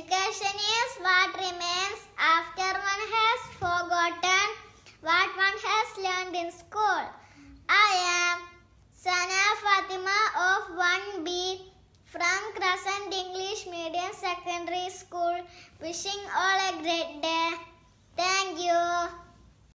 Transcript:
Education is what remains after one has forgotten what one has learned in school. I am Sana Fatima of 1B from Crescent English Medium Secondary School wishing all a great day.